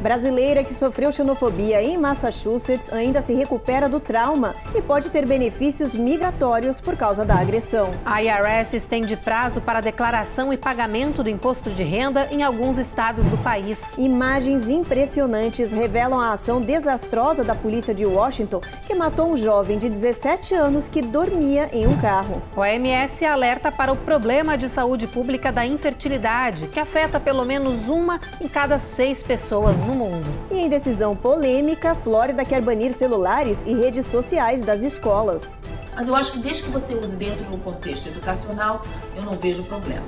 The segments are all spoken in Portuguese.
Brasileira que sofreu xenofobia em Massachusetts ainda se recupera do trauma e pode ter benefícios migratórios por causa da agressão. A IRS estende prazo para declaração e pagamento do imposto de renda em alguns estados do país. Imagens impressionantes revelam a ação desastrosa da polícia de Washington, que matou um jovem de 17 anos que dormia em um carro. O OMS alerta para o problema de saúde pública da infertilidade, que afeta pelo menos uma em cada seis pessoas no mundo. E em decisão polêmica, Flórida quer banir celulares e redes sociais das escolas. Mas eu acho que desde que você use dentro de um contexto educacional, eu não vejo problema.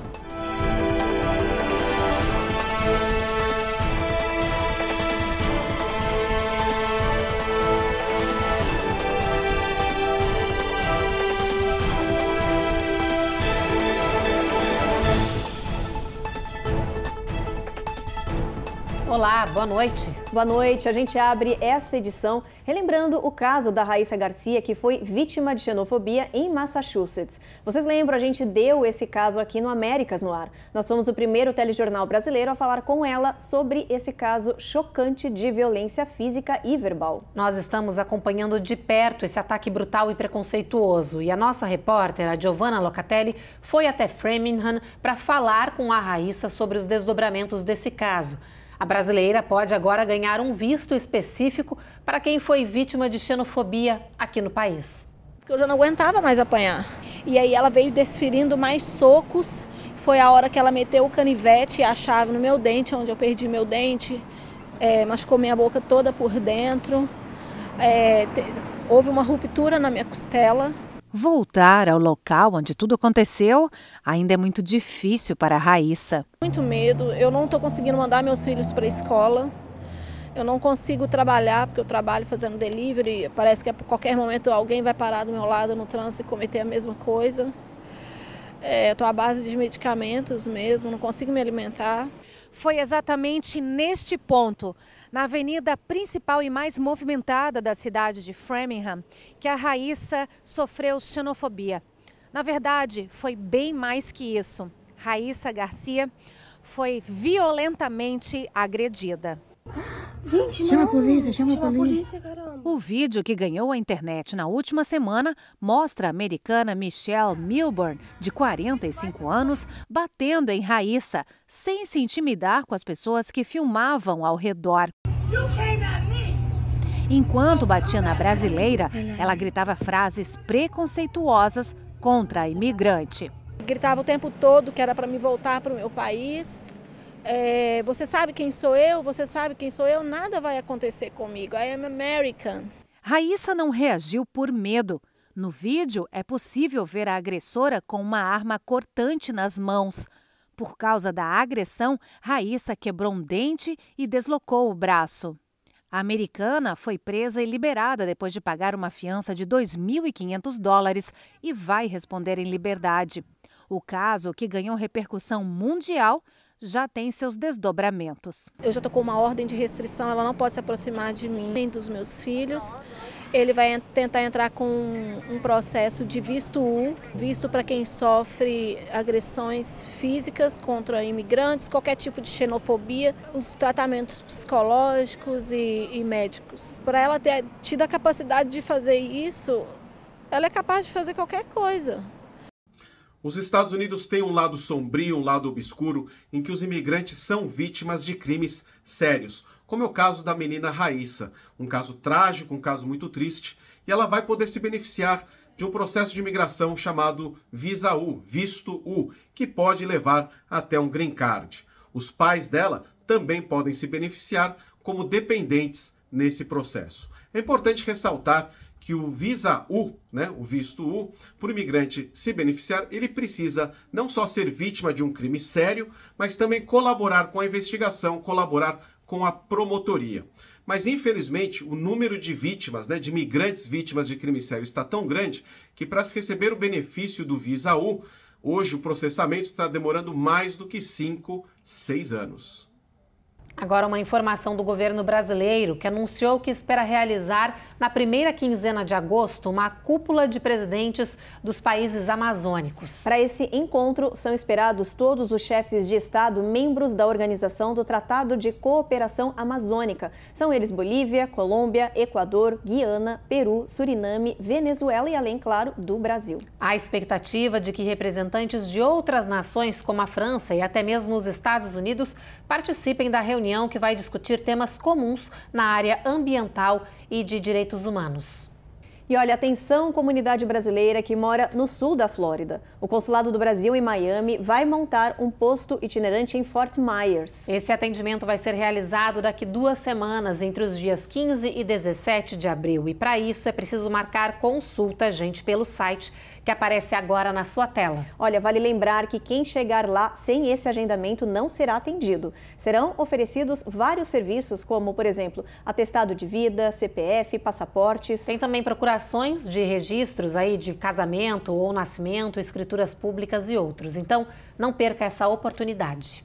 Olá, boa noite. Boa noite. A gente abre esta edição relembrando o caso da Raíssa Garcia, que foi vítima de xenofobia em Massachusetts. Vocês lembram, a gente deu esse caso aqui no Américas no Ar. Nós fomos o primeiro telejornal brasileiro a falar com ela sobre esse caso chocante de violência física e verbal. Nós estamos acompanhando de perto esse ataque brutal e preconceituoso. E a nossa repórter, a Giovanna Locatelli, foi até Framingham para falar com a Raíssa sobre os desdobramentos desse caso. A brasileira pode agora ganhar um visto específico para quem foi vítima de xenofobia aqui no país. Eu já não aguentava mais apanhar. E aí ela veio desferindo mais socos. Foi a hora que ela meteu o canivete e a chave no meu dente, onde eu perdi meu dente. É, machucou minha boca toda por dentro. É, houve uma ruptura na minha costela. Voltar ao local onde tudo aconteceu ainda é muito difícil para a Raíssa. Muito medo, eu não estou conseguindo mandar meus filhos para a escola. Eu não consigo trabalhar, porque eu trabalho fazendo delivery. Parece que a qualquer momento alguém vai parar do meu lado no trânsito e cometer a mesma coisa. É, estou à base de medicamentos mesmo, não consigo me alimentar. Foi exatamente neste ponto na avenida principal e mais movimentada da cidade de Framingham, que a Raíssa sofreu xenofobia. Na verdade, foi bem mais que isso. Raíssa Garcia foi violentamente agredida. Gente, chama não. a polícia, chama, chama a polícia. A o vídeo que ganhou a internet na última semana mostra a americana Michelle Milburn, de 45 anos, batendo em Raíssa, sem se intimidar com as pessoas que filmavam ao redor. Enquanto batia na brasileira, ela gritava frases preconceituosas contra a imigrante. Gritava o tempo todo que era para me voltar para o meu país, é, você sabe quem sou eu, você sabe quem sou eu, nada vai acontecer comigo. I am American. Raíssa não reagiu por medo. No vídeo é possível ver a agressora com uma arma cortante nas mãos. Por causa da agressão, Raíssa quebrou um dente e deslocou o braço. A americana foi presa e liberada depois de pagar uma fiança de 2.500 dólares e vai responder em liberdade. O caso, que ganhou repercussão mundial, já tem seus desdobramentos. Eu já estou com uma ordem de restrição, ela não pode se aproximar de mim nem dos meus filhos. Ele vai tentar entrar com um processo de visto U, visto para quem sofre agressões físicas contra imigrantes, qualquer tipo de xenofobia, os tratamentos psicológicos e, e médicos. Para ela ter tido a capacidade de fazer isso, ela é capaz de fazer qualquer coisa. Os Estados Unidos têm um lado sombrio, um lado obscuro, em que os imigrantes são vítimas de crimes sérios, como é o caso da menina Raíssa, um caso trágico, um caso muito triste, e ela vai poder se beneficiar de um processo de imigração chamado Visa U, visto U, que pode levar até um green card. Os pais dela também podem se beneficiar como dependentes nesse processo. É importante ressaltar que o Visa U, né, o visto U, para o imigrante se beneficiar, ele precisa não só ser vítima de um crime sério, mas também colaborar com a investigação, colaborar com a promotoria. Mas infelizmente o número de vítimas, né, de imigrantes vítimas de crime sério está tão grande que para se receber o benefício do Visa U, hoje o processamento está demorando mais do que 5, 6 anos. Agora, uma informação do governo brasileiro que anunciou que espera realizar, na primeira quinzena de agosto, uma cúpula de presidentes dos países amazônicos. Para esse encontro, são esperados todos os chefes de Estado, membros da Organização do Tratado de Cooperação Amazônica. São eles Bolívia, Colômbia, Equador, Guiana, Peru, Suriname, Venezuela e, além, claro, do Brasil. A expectativa de que representantes de outras nações, como a França e até mesmo os Estados Unidos, participem da reunião reunião que vai discutir temas comuns na área ambiental e de direitos humanos. E olha, atenção comunidade brasileira que mora no sul da Flórida. O Consulado do Brasil em Miami vai montar um posto itinerante em Fort Myers. Esse atendimento vai ser realizado daqui duas semanas, entre os dias 15 e 17 de abril. E para isso é preciso marcar consulta, gente, pelo site que aparece agora na sua tela. Olha, vale lembrar que quem chegar lá sem esse agendamento não será atendido. Serão oferecidos vários serviços, como, por exemplo, atestado de vida, CPF, passaportes. Tem também procurações de registros aí de casamento ou nascimento, escrituras públicas e outros. Então, não perca essa oportunidade.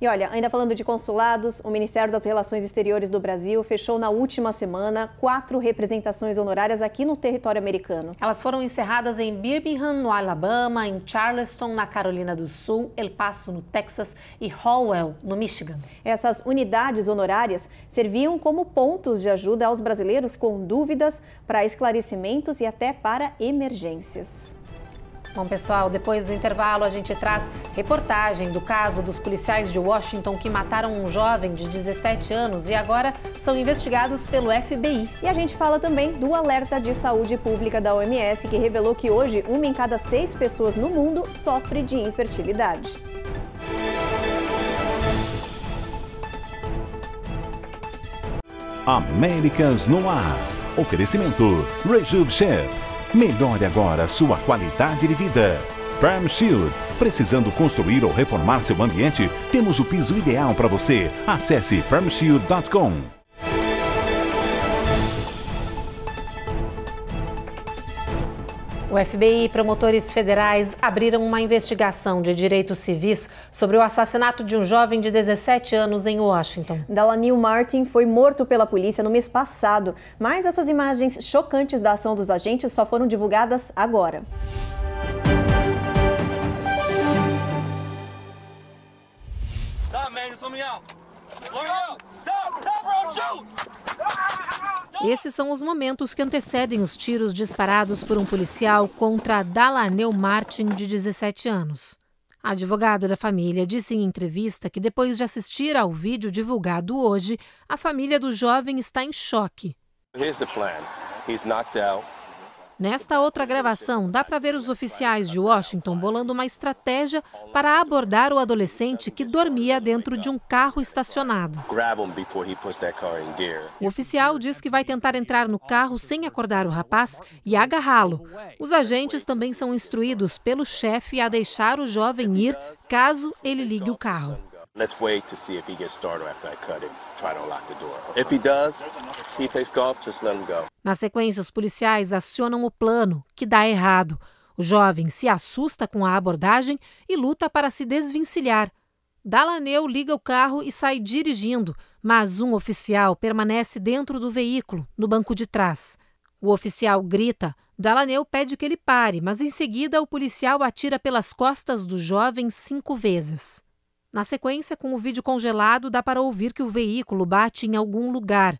E olha, ainda falando de consulados, o Ministério das Relações Exteriores do Brasil fechou na última semana quatro representações honorárias aqui no território americano. Elas foram encerradas em Birmingham, no Alabama, em Charleston, na Carolina do Sul, El Paso, no Texas e Howell, no Michigan. Essas unidades honorárias serviam como pontos de ajuda aos brasileiros com dúvidas, para esclarecimentos e até para emergências. Bom, pessoal, depois do intervalo a gente traz reportagem do caso dos policiais de Washington que mataram um jovem de 17 anos e agora são investigados pelo FBI. E a gente fala também do alerta de saúde pública da OMS que revelou que hoje uma em cada seis pessoas no mundo sofre de infertilidade. Américas no ar. Oferecimento Share. Melhore agora sua qualidade de vida. Perm Shield. Precisando construir ou reformar seu ambiente? Temos o piso ideal para você. Acesse permshield.com. O FBI e promotores federais abriram uma investigação de direitos civis sobre o assassinato de um jovem de 17 anos em Washington. Dalanil Martin foi morto pela polícia no mês passado, mas essas imagens chocantes da ação dos agentes só foram divulgadas agora. Stop, man. Esses são os momentos que antecedem os tiros disparados por um policial contra Dalaneu Martin, de 17 anos. A advogada da família disse em entrevista que, depois de assistir ao vídeo divulgado hoje, a família do jovem está em choque. Here's the plan. He's knocked out. Nesta outra gravação, dá para ver os oficiais de Washington bolando uma estratégia para abordar o adolescente que dormia dentro de um carro estacionado. O oficial diz que vai tentar entrar no carro sem acordar o rapaz e agarrá-lo. Os agentes também são instruídos pelo chefe a deixar o jovem ir caso ele ligue o carro. Let's wait to see if he gets started after I cut him. Try to unlock the door. If he does, he takes golf, just let him go. Na sequência, os policiais acionam o plano, que dá errado. O jovem se assusta com a abordagem e luta para se desvencilhar. Dalaneu liga o carro e sai dirigindo, mas um oficial permanece dentro do veículo, no banco de trás. O oficial grita. Dalaneu pede que ele pare, mas em seguida o policial atira pelas costas do jovem cinco vezes. Na sequência, com o vídeo congelado, dá para ouvir que o veículo bate em algum lugar.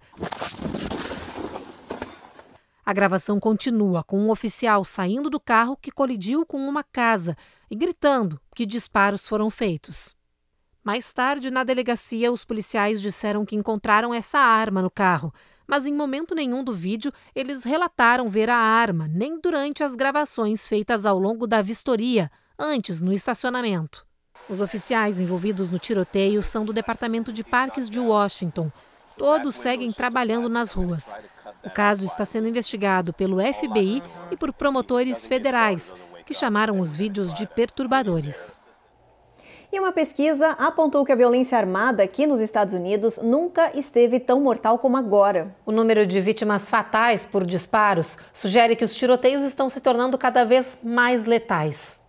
A gravação continua com um oficial saindo do carro que colidiu com uma casa e gritando que disparos foram feitos. Mais tarde, na delegacia, os policiais disseram que encontraram essa arma no carro, mas em momento nenhum do vídeo eles relataram ver a arma, nem durante as gravações feitas ao longo da vistoria, antes no estacionamento. Os oficiais envolvidos no tiroteio são do Departamento de Parques de Washington. Todos seguem trabalhando nas ruas. O caso está sendo investigado pelo FBI e por promotores federais, que chamaram os vídeos de perturbadores. E uma pesquisa apontou que a violência armada aqui nos Estados Unidos nunca esteve tão mortal como agora. O número de vítimas fatais por disparos sugere que os tiroteios estão se tornando cada vez mais letais.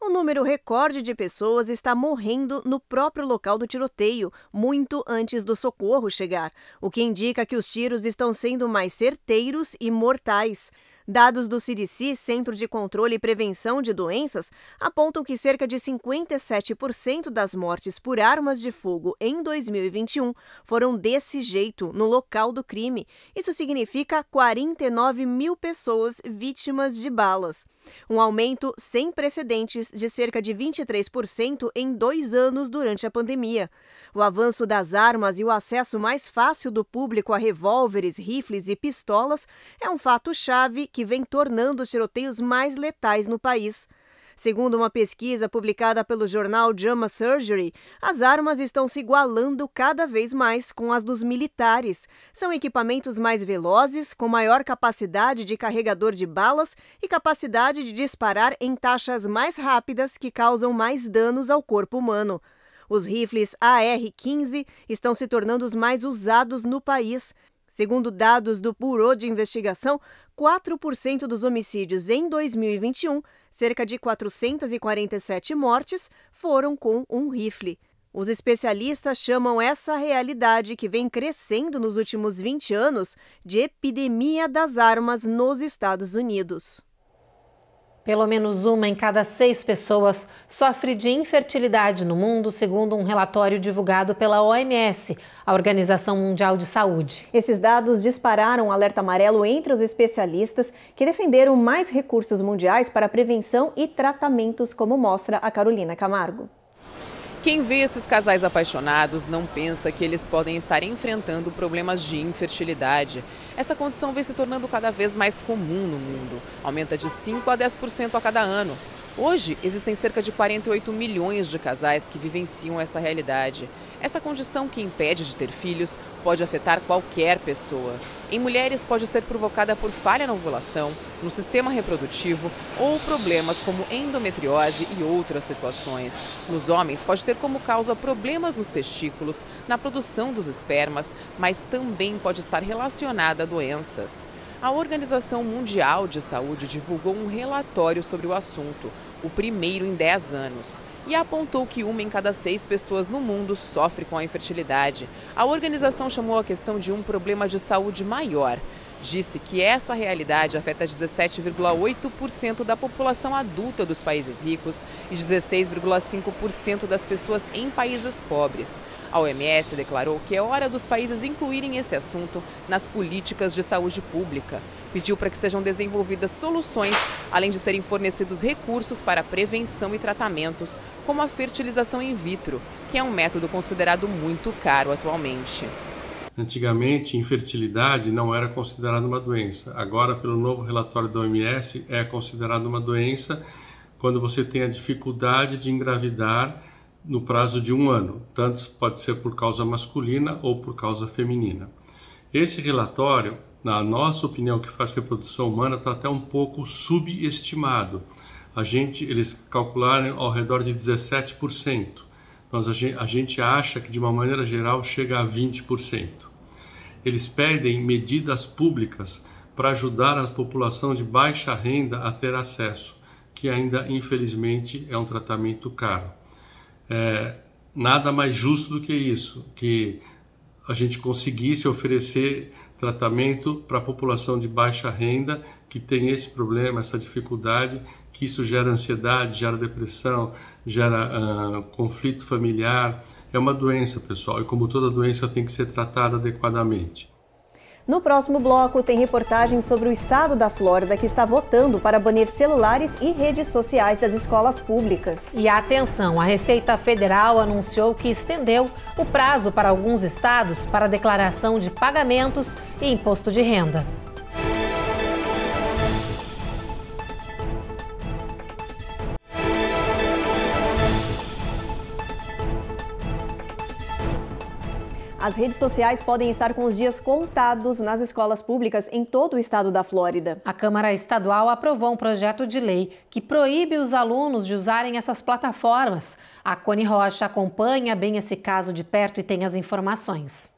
O número recorde de pessoas está morrendo no próprio local do tiroteio, muito antes do socorro chegar, o que indica que os tiros estão sendo mais certeiros e mortais. Dados do CDC, Centro de Controle e Prevenção de Doenças, apontam que cerca de 57% das mortes por armas de fogo em 2021 foram desse jeito, no local do crime. Isso significa 49 mil pessoas vítimas de balas um aumento sem precedentes de cerca de 23% em dois anos durante a pandemia. O avanço das armas e o acesso mais fácil do público a revólveres, rifles e pistolas é um fato-chave que vem tornando os tiroteios mais letais no país. Segundo uma pesquisa publicada pelo jornal JAMA Surgery, as armas estão se igualando cada vez mais com as dos militares. São equipamentos mais velozes, com maior capacidade de carregador de balas e capacidade de disparar em taxas mais rápidas que causam mais danos ao corpo humano. Os rifles AR-15 estão se tornando os mais usados no país. Segundo dados do Bureau de Investigação, 4% dos homicídios em 2021 cerca de 447 mortes foram com um rifle. Os especialistas chamam essa realidade que vem crescendo nos últimos 20 anos de epidemia das armas nos Estados Unidos. Pelo menos uma em cada seis pessoas sofre de infertilidade no mundo, segundo um relatório divulgado pela OMS, a Organização Mundial de Saúde. Esses dados dispararam um alerta amarelo entre os especialistas que defenderam mais recursos mundiais para prevenção e tratamentos, como mostra a Carolina Camargo. Quem vê esses casais apaixonados não pensa que eles podem estar enfrentando problemas de infertilidade. Essa condição vem se tornando cada vez mais comum no mundo. Aumenta de 5 a 10% a cada ano. Hoje, existem cerca de 48 milhões de casais que vivenciam essa realidade. Essa condição que impede de ter filhos pode afetar qualquer pessoa. Em mulheres, pode ser provocada por falha na ovulação, no sistema reprodutivo ou problemas como endometriose e outras situações. Nos homens, pode ter como causa problemas nos testículos, na produção dos espermas, mas também pode estar relacionada a doenças. A Organização Mundial de Saúde divulgou um relatório sobre o assunto o primeiro em 10 anos, e apontou que uma em cada seis pessoas no mundo sofre com a infertilidade. A organização chamou a questão de um problema de saúde maior. Disse que essa realidade afeta 17,8% da população adulta dos países ricos e 16,5% das pessoas em países pobres. A OMS declarou que é hora dos países incluírem esse assunto nas políticas de saúde pública. Pediu para que sejam desenvolvidas soluções, além de serem fornecidos recursos para prevenção e tratamentos, como a fertilização in vitro, que é um método considerado muito caro atualmente. Antigamente, infertilidade não era considerada uma doença. Agora, pelo novo relatório da OMS, é considerada uma doença quando você tem a dificuldade de engravidar no prazo de um ano, tanto pode ser por causa masculina ou por causa feminina. Esse relatório, na nossa opinião, que faz reprodução humana, está até um pouco subestimado. A gente, eles calcularam ao redor de 17%. Nós, a, gente, a gente acha que, de uma maneira geral, chega a 20%. Eles pedem medidas públicas para ajudar a população de baixa renda a ter acesso, que ainda, infelizmente, é um tratamento caro é, nada mais justo do que isso, que a gente conseguisse oferecer tratamento para a população de baixa renda que tem esse problema, essa dificuldade, que isso gera ansiedade, gera depressão, gera uh, conflito familiar. É uma doença, pessoal, e como toda doença tem que ser tratada adequadamente. No próximo bloco, tem reportagem sobre o estado da Flórida que está votando para banir celulares e redes sociais das escolas públicas. E atenção, a Receita Federal anunciou que estendeu o prazo para alguns estados para declaração de pagamentos e imposto de renda. As redes sociais podem estar com os dias contados nas escolas públicas em todo o estado da Flórida. A Câmara Estadual aprovou um projeto de lei que proíbe os alunos de usarem essas plataformas. A Cone Rocha acompanha bem esse caso de perto e tem as informações.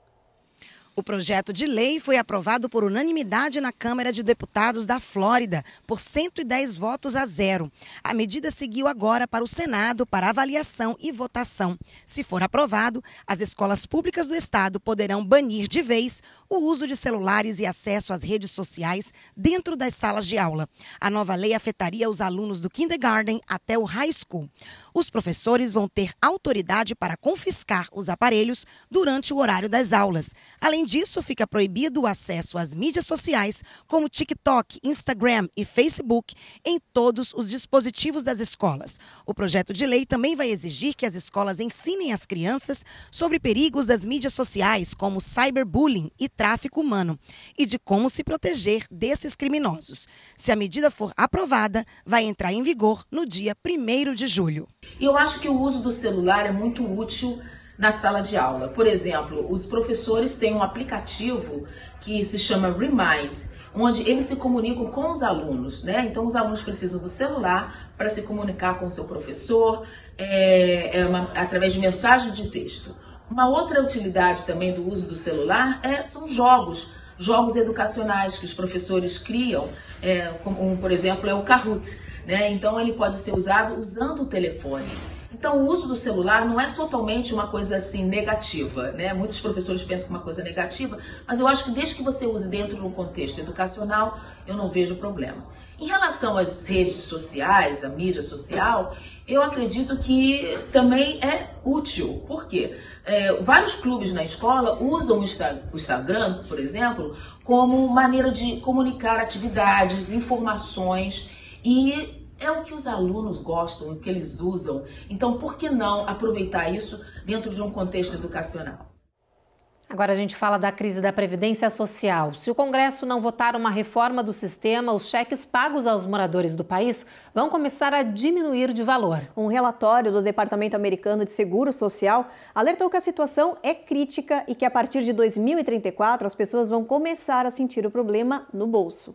O projeto de lei foi aprovado por unanimidade na Câmara de Deputados da Flórida, por 110 votos a zero. A medida seguiu agora para o Senado para avaliação e votação. Se for aprovado, as escolas públicas do Estado poderão banir de vez o uso de celulares e acesso às redes sociais dentro das salas de aula. A nova lei afetaria os alunos do kindergarten até o high school. Os professores vão ter autoridade para confiscar os aparelhos durante o horário das aulas. Além disso, fica proibido o acesso às mídias sociais, como TikTok, Instagram e Facebook, em todos os dispositivos das escolas. O projeto de lei também vai exigir que as escolas ensinem as crianças sobre perigos das mídias sociais, como cyberbullying e tráfico humano e de como se proteger desses criminosos. Se a medida for aprovada, vai entrar em vigor no dia 1 de julho. Eu acho que o uso do celular é muito útil na sala de aula. Por exemplo, os professores têm um aplicativo que se chama Remind, onde eles se comunicam com os alunos, né? Então, os alunos precisam do celular para se comunicar com o seu professor é, é uma, através de mensagem de texto. Uma outra utilidade também do uso do celular é, são jogos, jogos educacionais que os professores criam, é, como por exemplo é o Kahoot. Né? Então ele pode ser usado usando o telefone. Então, o uso do celular não é totalmente uma coisa assim negativa, né? Muitos professores pensam que é uma coisa negativa, mas eu acho que desde que você use dentro de um contexto educacional, eu não vejo problema. Em relação às redes sociais, à mídia social, eu acredito que também é útil, porque é, vários clubes na escola usam o Instagram, por exemplo, como maneira de comunicar atividades, informações e é o que os alunos gostam, o que eles usam. Então, por que não aproveitar isso dentro de um contexto educacional? Agora a gente fala da crise da Previdência Social. Se o Congresso não votar uma reforma do sistema, os cheques pagos aos moradores do país vão começar a diminuir de valor. Um relatório do Departamento Americano de Seguro Social alertou que a situação é crítica e que a partir de 2034 as pessoas vão começar a sentir o problema no bolso.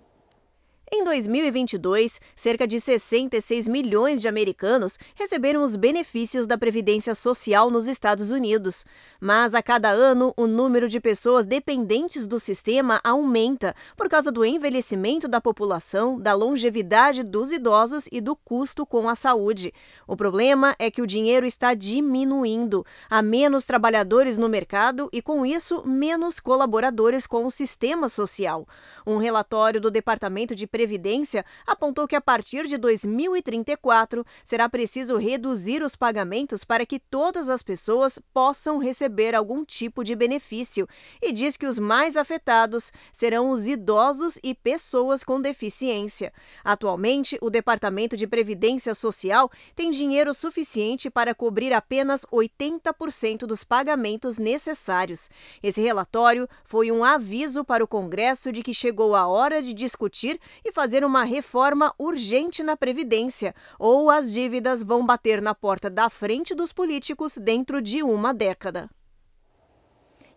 Em 2022, cerca de 66 milhões de americanos receberam os benefícios da Previdência Social nos Estados Unidos. Mas a cada ano, o número de pessoas dependentes do sistema aumenta por causa do envelhecimento da população, da longevidade dos idosos e do custo com a saúde. O problema é que o dinheiro está diminuindo. Há menos trabalhadores no mercado e, com isso, menos colaboradores com o sistema social. Um relatório do Departamento de Previdência apontou que a partir de 2034 será preciso reduzir os pagamentos para que todas as pessoas possam receber algum tipo de benefício e diz que os mais afetados serão os idosos e pessoas com deficiência. Atualmente, o Departamento de Previdência Social tem dinheiro suficiente para cobrir apenas 80% dos pagamentos necessários. Esse relatório foi um aviso para o Congresso de que chegou a hora de discutir e fazer uma reforma urgente na Previdência, ou as dívidas vão bater na porta da frente dos políticos dentro de uma década.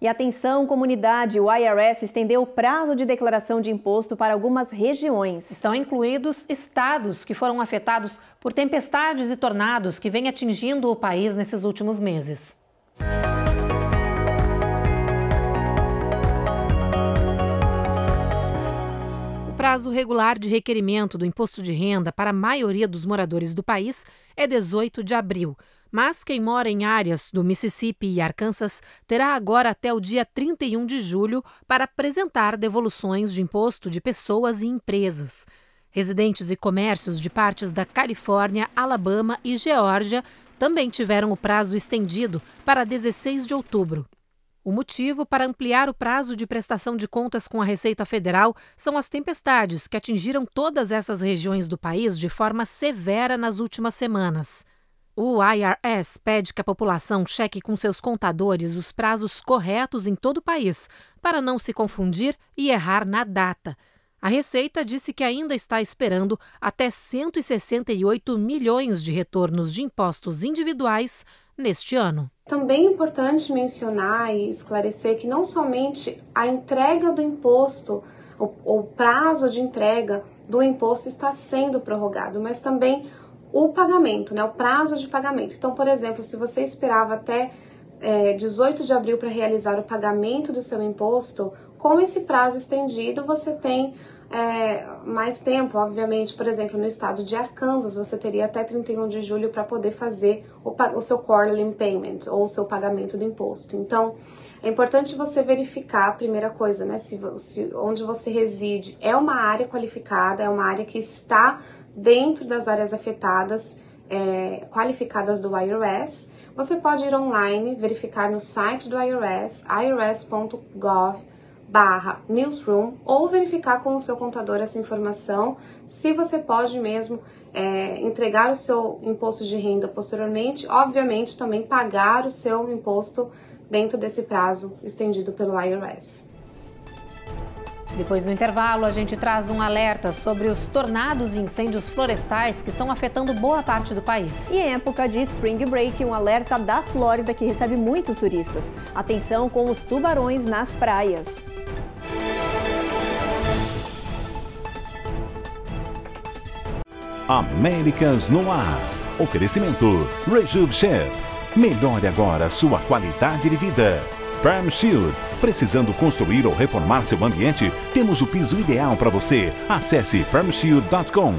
E atenção, comunidade, o IRS estendeu o prazo de declaração de imposto para algumas regiões. Estão incluídos estados que foram afetados por tempestades e tornados que vêm atingindo o país nesses últimos meses. prazo regular de requerimento do imposto de renda para a maioria dos moradores do país é 18 de abril. Mas quem mora em áreas do Mississippi e Arkansas terá agora até o dia 31 de julho para apresentar devoluções de imposto de pessoas e empresas. Residentes e comércios de partes da Califórnia, Alabama e Geórgia também tiveram o prazo estendido para 16 de outubro. O motivo para ampliar o prazo de prestação de contas com a Receita Federal são as tempestades que atingiram todas essas regiões do país de forma severa nas últimas semanas. O IRS pede que a população cheque com seus contadores os prazos corretos em todo o país, para não se confundir e errar na data. A Receita disse que ainda está esperando até 168 milhões de retornos de impostos individuais neste ano. Também é importante mencionar e esclarecer que não somente a entrega do imposto, o, prazo de entrega do imposto está sendo prorrogado, mas também o pagamento, né, o prazo de pagamento. Então, por exemplo, se você esperava até é, eh, 18 de abril para realizar o pagamento do seu imposto, com esse prazo estendido, você tem é, mais tempo, obviamente, por exemplo, no estado de Arkansas, você teria até 31 de julho para poder fazer o, o seu quarterly payment ou o seu pagamento do imposto. Então, é importante você verificar, primeira coisa, né, se, se onde você reside é uma área qualificada, é uma área que está dentro das áreas afetadas, é, qualificadas do IRS. Você pode ir online, verificar no site do IRS, irs.gov.br barra newsroom ou verificar com o seu contador essa informação, se você pode mesmo é, entregar o seu imposto de renda posteriormente, obviamente também pagar o seu imposto dentro desse prazo estendido pelo IRS. Depois do intervalo, a gente traz um alerta sobre os tornados e incêndios florestais que estão afetando boa parte do país. E em época de Spring Break, um alerta da Flórida que recebe muitos turistas. Atenção com os tubarões nas praias. Américas no ar. Oferecimento Chef. Melhore agora sua qualidade de vida. Perm Shield. Precisando construir ou reformar seu ambiente? Temos o piso ideal para você. Acesse permshield.com.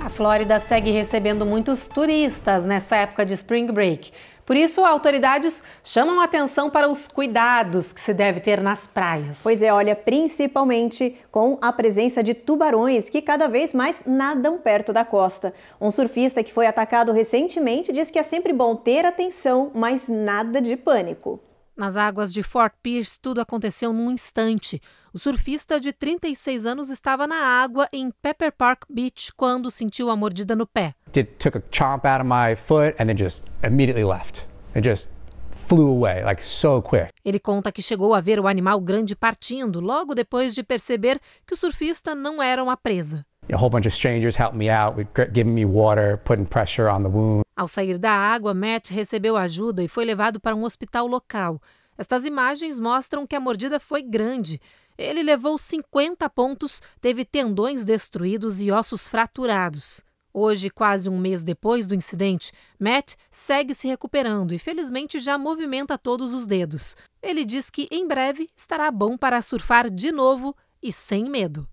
A Flórida segue recebendo muitos turistas nessa época de Spring Break. Por isso, autoridades chamam atenção para os cuidados que se deve ter nas praias. Pois é, olha, principalmente com a presença de tubarões que cada vez mais nadam perto da costa. Um surfista que foi atacado recentemente diz que é sempre bom ter atenção, mas nada de pânico. Nas águas de Fort Pierce, tudo aconteceu num instante. O surfista de 36 anos estava na água em Pepper Park Beach quando sentiu a mordida no pé did, took a chomp out of my foot and then just immediately left. It just flew away like so quick. Ele conta que chegou a ver o animal grande partindo logo depois de perceber que o surfista não era uma presa. A whole bunch of strangers helped me out, giving me water, putting pressure on the wound. Ao sair da água, Matt recebeu ajuda e foi levado para um hospital local. Estas imagens mostram que a mordida foi grande. Ele levou 50 pontos, teve tendões destruídos e ossos fraturados. Hoje, quase um mês depois do incidente, Matt segue se recuperando e felizmente já movimenta todos os dedos. Ele diz que em breve estará bom para surfar de novo e sem medo.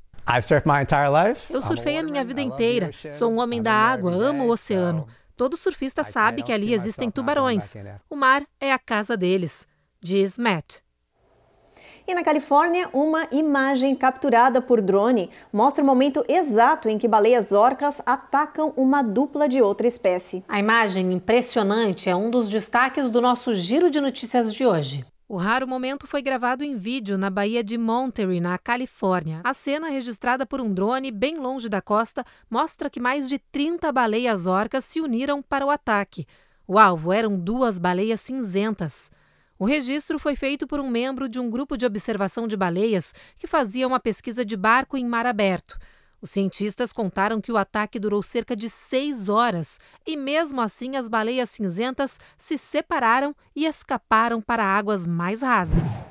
Eu surfei a minha vida inteira. Sou um homem da água, amo o oceano. Todo surfista sabe que ali existem tubarões. O mar é a casa deles, diz Matt. E na Califórnia, uma imagem capturada por drone mostra o momento exato em que baleias orcas atacam uma dupla de outra espécie. A imagem impressionante é um dos destaques do nosso giro de notícias de hoje. O raro momento foi gravado em vídeo na Baía de Monterey, na Califórnia. A cena, registrada por um drone bem longe da costa, mostra que mais de 30 baleias orcas se uniram para o ataque. O alvo eram duas baleias cinzentas. O registro foi feito por um membro de um grupo de observação de baleias que fazia uma pesquisa de barco em mar aberto. Os cientistas contaram que o ataque durou cerca de seis horas e, mesmo assim, as baleias cinzentas se separaram e escaparam para águas mais rasas.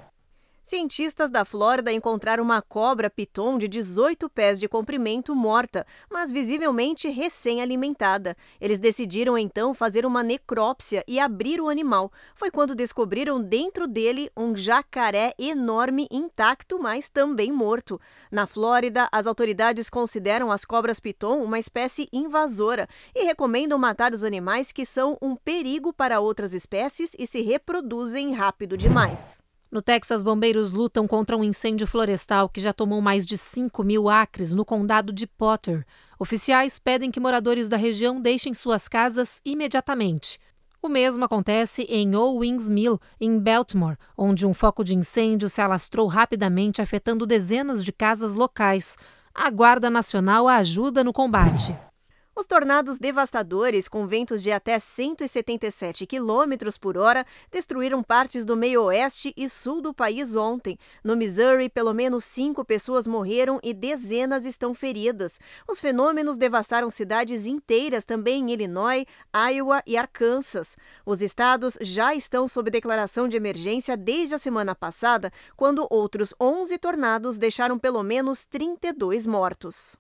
Cientistas da Flórida encontraram uma cobra piton de 18 pés de comprimento morta, mas visivelmente recém-alimentada. Eles decidiram então fazer uma necrópsia e abrir o animal. Foi quando descobriram dentro dele um jacaré enorme intacto, mas também morto. Na Flórida, as autoridades consideram as cobras piton uma espécie invasora e recomendam matar os animais que são um perigo para outras espécies e se reproduzem rápido demais. No Texas, bombeiros lutam contra um incêndio florestal que já tomou mais de 5 mil acres no condado de Potter. Oficiais pedem que moradores da região deixem suas casas imediatamente. O mesmo acontece em Owings Mill, em Baltimore, onde um foco de incêndio se alastrou rapidamente, afetando dezenas de casas locais. A Guarda Nacional ajuda no combate. Os tornados devastadores, com ventos de até 177 km por hora, destruíram partes do meio-oeste e sul do país ontem. No Missouri, pelo menos cinco pessoas morreram e dezenas estão feridas. Os fenômenos devastaram cidades inteiras também em Illinois, Iowa e Arkansas. Os estados já estão sob declaração de emergência desde a semana passada, quando outros 11 tornados deixaram pelo menos 32 mortos.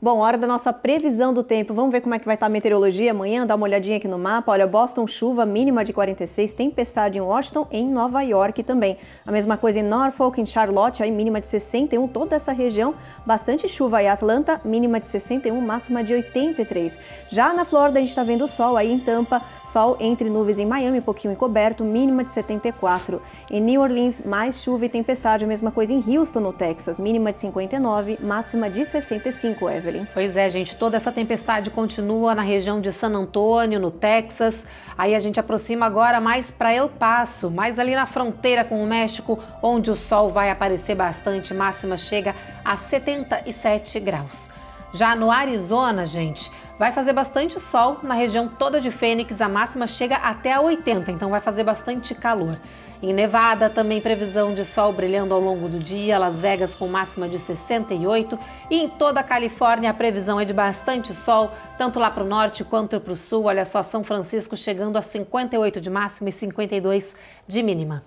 Bom, hora da nossa previsão do tempo. Vamos ver como é que vai estar a meteorologia amanhã, dar uma olhadinha aqui no mapa. Olha, Boston chuva mínima de 46, tempestade em Washington, em Nova York também. A mesma coisa em Norfolk, em Charlotte, aí mínima de 61, toda essa região bastante chuva em Atlanta, mínima de 61, máxima de 83. Já na Flórida, a gente está vendo o sol aí em Tampa, sol entre nuvens em Miami, um pouquinho encoberto, mínima de 74. Em New Orleans, mais chuva e tempestade, a mesma coisa em Houston, no Texas, mínima de 59, máxima de 65, Evelyn. Pois é, gente, toda essa tempestade continua na região de San Antônio, no Texas. Aí a gente aproxima agora mais para El Paso, mais ali na fronteira com o México, onde o sol vai aparecer bastante, máxima chega a 77 graus. Já no Arizona, gente, vai fazer bastante sol na região toda de Fênix, a máxima chega até a 80, então vai fazer bastante calor. Em Nevada, também previsão de sol brilhando ao longo do dia, Las Vegas com máxima de 68, e em toda a Califórnia a previsão é de bastante sol, tanto lá para o norte quanto para o sul. Olha só, São Francisco chegando a 58 de máxima e 52 de mínima.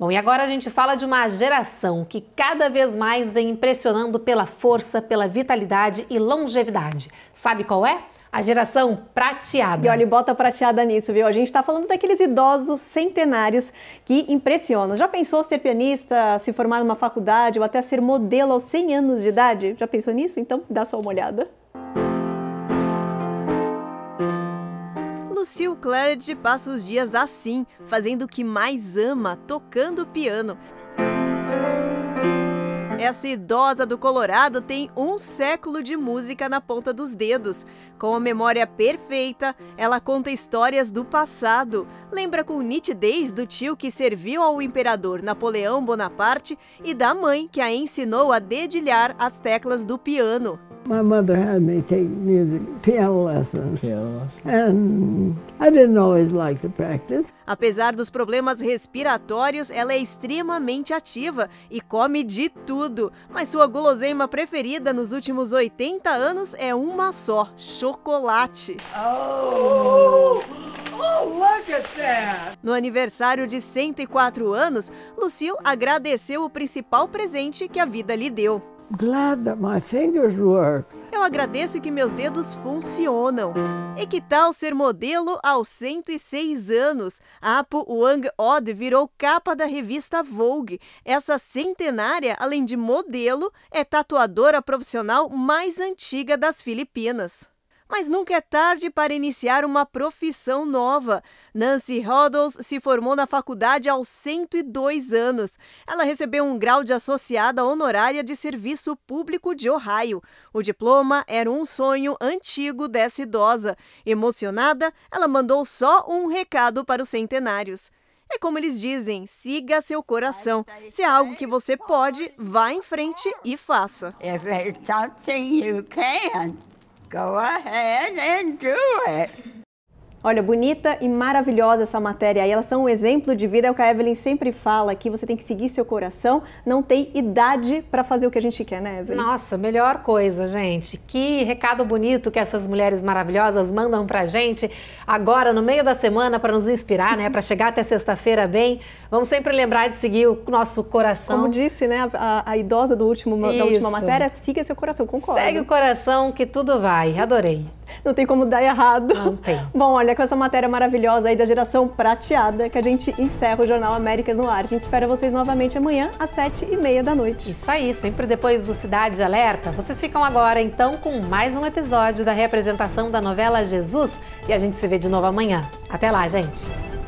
Bom, e agora a gente fala de uma geração que cada vez mais vem impressionando pela força, pela vitalidade e longevidade. Sabe qual é? A geração prateada. E olha, bota prateada nisso, viu? A gente está falando daqueles idosos centenários que impressionam. Já pensou ser pianista, se formar numa faculdade ou até ser modelo aos 100 anos de idade? Já pensou nisso? Então dá só uma olhada. Lucille Claridge passa os dias assim, fazendo o que mais ama, tocando piano. Essa idosa do Colorado tem um século de música na ponta dos dedos. Com a memória perfeita, ela conta histórias do passado. Lembra com nitidez do tio que serviu ao imperador Napoleão Bonaparte e da mãe que a ensinou a dedilhar as teclas do piano. My mother had me take music, piano lessons. Piano lessons. And I didn't always like to practice. Apesar dos problemas respiratórios, ela é extremamente ativa e come de tudo tudo, mas sua guloseima preferida nos últimos 80 anos é uma só: chocolate. Oh. oh no aniversário de 104 anos, Lucille agradeceu o principal presente que a vida lhe deu. Glad that my fingers work eu agradeço que meus dedos funcionam. E que tal ser modelo aos 106 anos? Apo Wang Od virou capa da revista Vogue. Essa centenária, além de modelo, é tatuadora profissional mais antiga das Filipinas. Mas nunca é tarde para iniciar uma profissão nova. Nancy Roddles se formou na faculdade aos 102 anos. Ela recebeu um grau de associada honorária de serviço público de Ohio. O diploma era um sonho antigo dessa idosa. Emocionada, ela mandou só um recado para os centenários. É como eles dizem, siga seu coração. Se é algo que você pode, vá em frente e faça. If it's something you can. Go ahead and do it. Olha, bonita e maravilhosa essa matéria. E elas são um exemplo de vida. É o que a Evelyn sempre fala, que você tem que seguir seu coração. Não tem idade para fazer o que a gente quer, né, Evelyn? Nossa, melhor coisa, gente. Que recado bonito que essas mulheres maravilhosas mandam para gente agora, no meio da semana, para nos inspirar, né? Para chegar até sexta-feira bem. Vamos sempre lembrar de seguir o nosso coração. Como disse, né, a, a idosa do último, Isso. da última matéria, siga seu coração, concordo. Segue o coração que tudo vai. Adorei não tem como dar errado. Não tem. Bom, olha, com essa matéria maravilhosa aí da geração prateada, que a gente encerra o Jornal Américas no ar. A gente espera vocês novamente amanhã, às sete e meia da noite. Isso aí, sempre depois do Cidade Alerta. Vocês ficam agora, então, com mais um episódio da reapresentação da novela Jesus e a gente se vê de novo amanhã. Até lá, gente!